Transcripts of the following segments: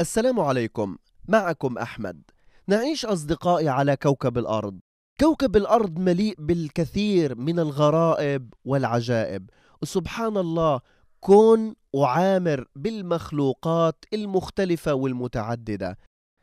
السلام عليكم معكم أحمد نعيش أصدقائي على كوكب الأرض كوكب الأرض مليء بالكثير من الغرائب والعجائب وسبحان الله كون وعامر بالمخلوقات المختلفة والمتعددة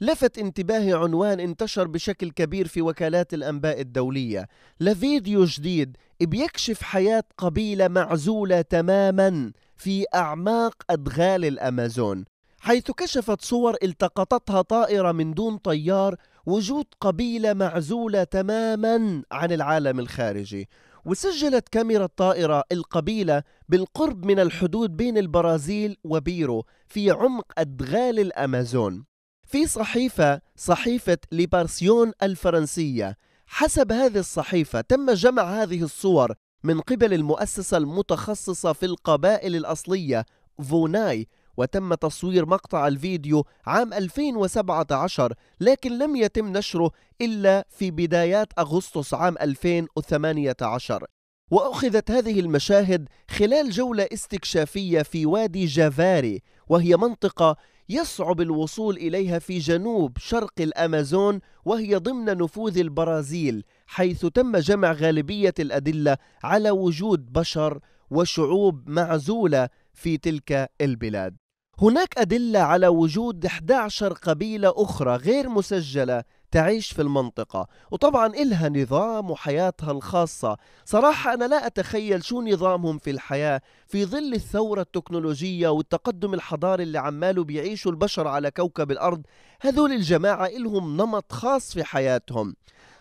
لفت انتباهي عنوان انتشر بشكل كبير في وكالات الأنباء الدولية لفيديو جديد بيكشف حياة قبيلة معزولة تماما في أعماق أدغال الأمازون حيث كشفت صور التقطتها طائرة من دون طيار وجود قبيلة معزولة تماما عن العالم الخارجي وسجلت كاميرا الطائرة القبيلة بالقرب من الحدود بين البرازيل وبيرو في عمق أدغال الأمازون في صحيفة صحيفة ليبارسيون الفرنسية حسب هذه الصحيفة تم جمع هذه الصور من قبل المؤسسة المتخصصة في القبائل الأصلية فوناي وتم تصوير مقطع الفيديو عام 2017 لكن لم يتم نشره إلا في بدايات أغسطس عام 2018 وأخذت هذه المشاهد خلال جولة استكشافية في وادي جافاري وهي منطقة يصعب الوصول إليها في جنوب شرق الأمازون وهي ضمن نفوذ البرازيل حيث تم جمع غالبية الأدلة على وجود بشر وشعوب معزولة في تلك البلاد هناك أدلة على وجود 11 قبيلة أخرى غير مسجلة تعيش في المنطقة وطبعا إلها نظام وحياتها الخاصة صراحة أنا لا أتخيل شو نظامهم في الحياة في ظل الثورة التكنولوجية والتقدم الحضاري اللي عماله بيعيشوا البشر على كوكب الأرض هذول الجماعة إلهم نمط خاص في حياتهم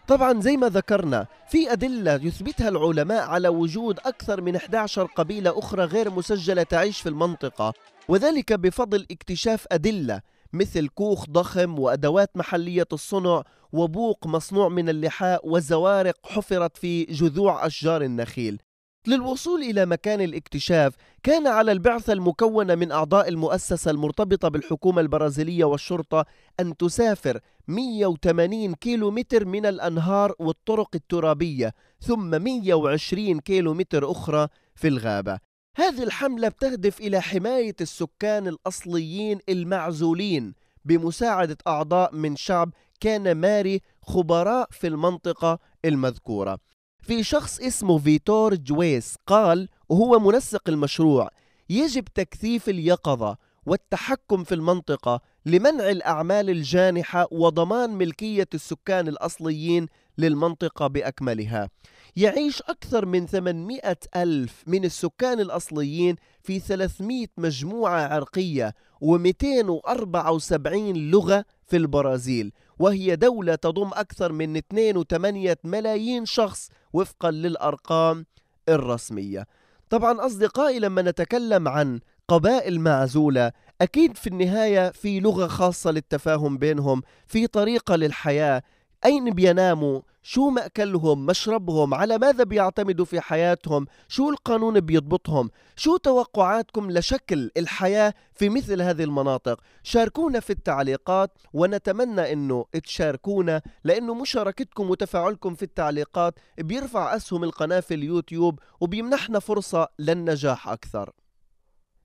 طبعا زي ما ذكرنا في أدلة يثبتها العلماء على وجود أكثر من 11 قبيلة أخرى غير مسجلة تعيش في المنطقة وذلك بفضل اكتشاف أدلة مثل كوخ ضخم وأدوات محلية الصنع وبوق مصنوع من اللحاء وزوارق حفرت في جذوع أشجار النخيل للوصول إلى مكان الاكتشاف كان على البعثة المكونة من أعضاء المؤسسة المرتبطة بالحكومة البرازيلية والشرطة أن تسافر 180 كيلومتر من الأنهار والطرق الترابية ثم 120 كيلومتر أخرى في الغابة هذه الحملة بتهدف إلى حماية السكان الأصليين المعزولين بمساعدة أعضاء من شعب كان ماري خبراء في المنطقة المذكورة في شخص اسمه فيتور جويس قال وهو منسق المشروع يجب تكثيف اليقظة والتحكم في المنطقة لمنع الأعمال الجانحة وضمان ملكية السكان الأصليين للمنطقة بأكملها يعيش أكثر من 800 ألف من السكان الأصليين في 300 مجموعة عرقية و274 لغة في البرازيل وهي دولة تضم أكثر من 2.8 ملايين شخص وفقا للأرقام الرسمية طبعا أصدقائي لما نتكلم عن قبائل معزولة أكيد في النهاية في لغة خاصة للتفاهم بينهم في طريقة للحياة أين بيناموا شو مأكلهم مشربهم على ماذا بيعتمدوا في حياتهم شو القانون بيضبطهم شو توقعاتكم لشكل الحياة في مثل هذه المناطق شاركونا في التعليقات ونتمنى أنه تشاركونا لأنه مشاركتكم وتفاعلكم في التعليقات بيرفع أسهم القناة في اليوتيوب وبيمنحنا فرصة للنجاح أكثر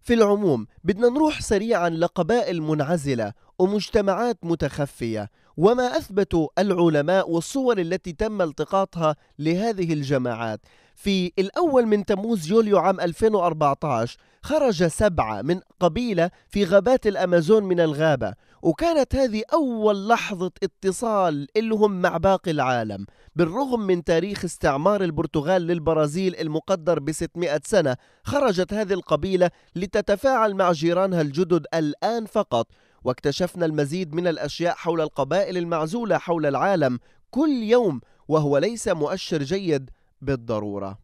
في العموم بدنا نروح سريعا لقبائل منعزلة ومجتمعات متخفية وما أثبت العلماء والصور التي تم التقاطها لهذه الجماعات في الأول من تموز يوليو عام 2014 خرج سبعة من قبيلة في غابات الأمازون من الغابة وكانت هذه أول لحظة اتصال لهم مع باقي العالم بالرغم من تاريخ استعمار البرتغال للبرازيل المقدر ب 600 سنة خرجت هذه القبيلة لتتفاعل مع جيرانها الجدد الآن فقط واكتشفنا المزيد من الأشياء حول القبائل المعزولة حول العالم كل يوم وهو ليس مؤشر جيد بالضرورة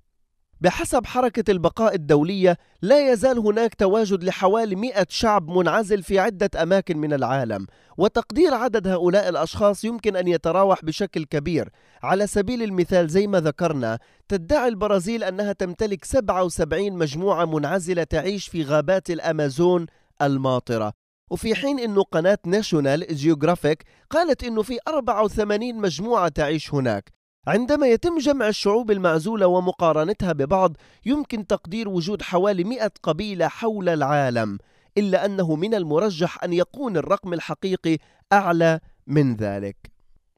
بحسب حركة البقاء الدولية لا يزال هناك تواجد لحوالي 100 شعب منعزل في عدة أماكن من العالم وتقدير عدد هؤلاء الأشخاص يمكن أن يتراوح بشكل كبير على سبيل المثال زي ما ذكرنا تدعي البرازيل أنها تمتلك 77 مجموعة منعزلة تعيش في غابات الأمازون الماطرة وفي حين أن قناة ناشونال جيوغرافيك قالت أنه في 84 مجموعة تعيش هناك عندما يتم جمع الشعوب المعزولة ومقارنتها ببعض يمكن تقدير وجود حوالي 100 قبيلة حول العالم إلا أنه من المرجح أن يكون الرقم الحقيقي أعلى من ذلك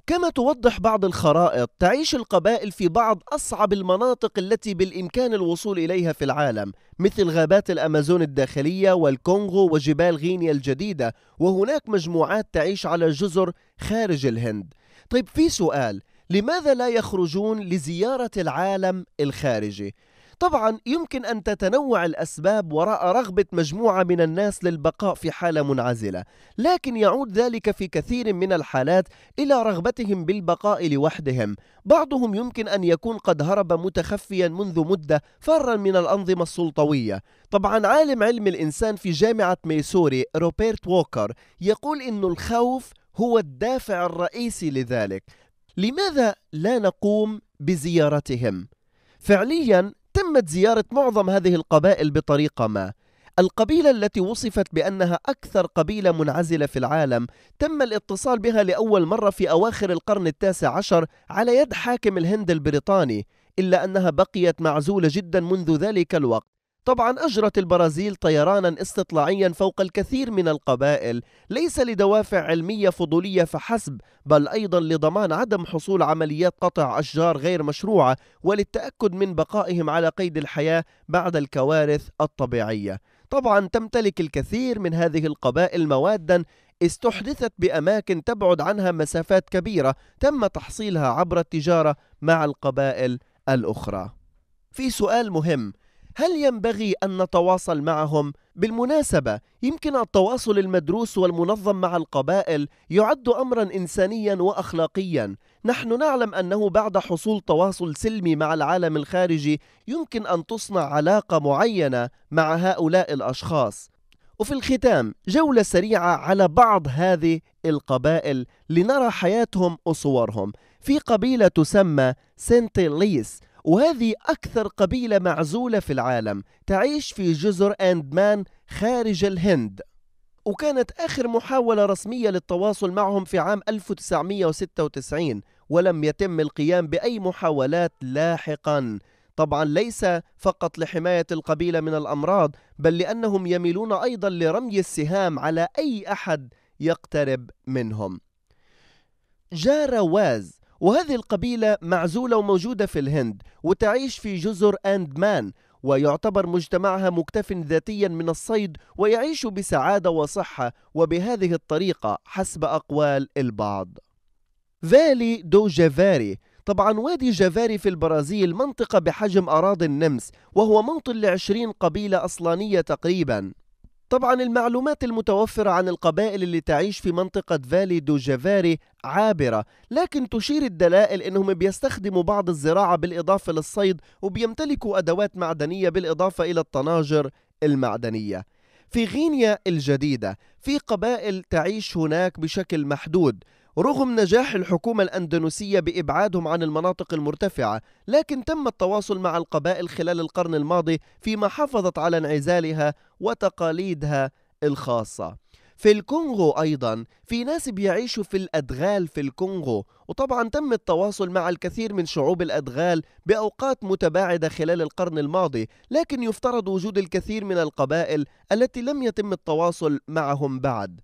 كما توضح بعض الخرائط تعيش القبائل في بعض أصعب المناطق التي بالإمكان الوصول إليها في العالم مثل غابات الأمازون الداخلية والكونغو وجبال غينيا الجديدة وهناك مجموعات تعيش على جزر خارج الهند طيب في سؤال لماذا لا يخرجون لزيارة العالم الخارجي؟ طبعا يمكن أن تتنوع الأسباب وراء رغبة مجموعة من الناس للبقاء في حالة منعزلة لكن يعود ذلك في كثير من الحالات إلى رغبتهم بالبقاء لوحدهم بعضهم يمكن أن يكون قد هرب متخفيا منذ مدة فرا من الأنظمة السلطوية طبعا عالم علم الإنسان في جامعة ميسوري روبرت ووكر يقول أن الخوف هو الدافع الرئيسي لذلك لماذا لا نقوم بزيارتهم؟ فعليا تمت زيارة معظم هذه القبائل بطريقة ما القبيلة التي وصفت بأنها أكثر قبيلة منعزلة في العالم تم الاتصال بها لأول مرة في أواخر القرن التاسع عشر على يد حاكم الهند البريطاني إلا أنها بقيت معزولة جدا منذ ذلك الوقت طبعا أجرت البرازيل طيرانا استطلاعيا فوق الكثير من القبائل ليس لدوافع علمية فضولية فحسب بل أيضا لضمان عدم حصول عمليات قطع أشجار غير مشروعة وللتأكد من بقائهم على قيد الحياة بعد الكوارث الطبيعية طبعا تمتلك الكثير من هذه القبائل موادا استحدثت بأماكن تبعد عنها مسافات كبيرة تم تحصيلها عبر التجارة مع القبائل الأخرى في سؤال مهم هل ينبغي أن نتواصل معهم؟ بالمناسبة يمكن التواصل المدروس والمنظم مع القبائل يعد أمرا إنسانيا وأخلاقيا نحن نعلم أنه بعد حصول تواصل سلمي مع العالم الخارجي يمكن أن تصنع علاقة معينة مع هؤلاء الأشخاص وفي الختام جولة سريعة على بعض هذه القبائل لنرى حياتهم وصورهم في قبيلة تسمى سنتيليس وهذه أكثر قبيلة معزولة في العالم تعيش في جزر أندمان خارج الهند وكانت آخر محاولة رسمية للتواصل معهم في عام 1996 ولم يتم القيام بأي محاولات لاحقاً طبعا ليس فقط لحماية القبيلة من الأمراض بل لأنهم يميلون أيضا لرمي السهام على أي أحد يقترب منهم جارة واز وهذه القبيلة معزولة وموجودة في الهند وتعيش في جزر أندمان ويعتبر مجتمعها مكتف ذاتيا من الصيد ويعيش بسعادة وصحة وبهذه الطريقة حسب أقوال البعض فالي دو جافاري طبعا وادي جافاري في البرازيل منطقة بحجم أراضي النمس وهو موطن لعشرين قبيلة أصلانية تقريبا طبعا المعلومات المتوفرة عن القبائل اللي تعيش في منطقة فالي دو جافاري عابرة لكن تشير الدلائل انهم بيستخدموا بعض الزراعة بالاضافة للصيد وبيمتلكوا ادوات معدنية بالاضافة الى الطناجر المعدنية في غينيا الجديدة في قبائل تعيش هناك بشكل محدود رغم نجاح الحكومة الأندونيسية بإبعادهم عن المناطق المرتفعة، لكن تم التواصل مع القبائل خلال القرن الماضي فيما حافظت على انعزالها وتقاليدها الخاصة. في الكونغو أيضا في ناس بيعيشوا في الأدغال في الكونغو وطبعا تم التواصل مع الكثير من شعوب الأدغال بأوقات متباعدة خلال القرن الماضي لكن يفترض وجود الكثير من القبائل التي لم يتم التواصل معهم بعد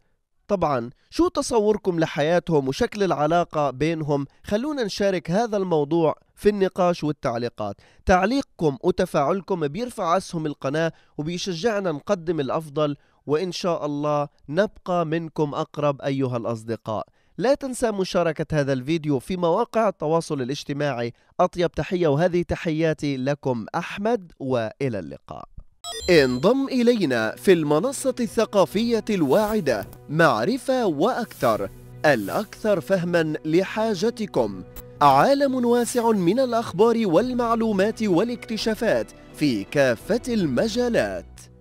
طبعا شو تصوركم لحياتهم وشكل العلاقة بينهم خلونا نشارك هذا الموضوع في النقاش والتعليقات تعليقكم وتفاعلكم بيرفع أسهم القناة وبيشجعنا نقدم الأفضل وإن شاء الله نبقى منكم أقرب أيها الأصدقاء لا تنسى مشاركة هذا الفيديو في مواقع التواصل الاجتماعي أطيب تحية وهذه تحياتي لكم أحمد وإلى اللقاء انضم إلينا في المنصة الثقافية الواعدة معرفة وأكثر الأكثر فهماً لحاجتكم عالم واسع من الأخبار والمعلومات والاكتشافات في كافة المجالات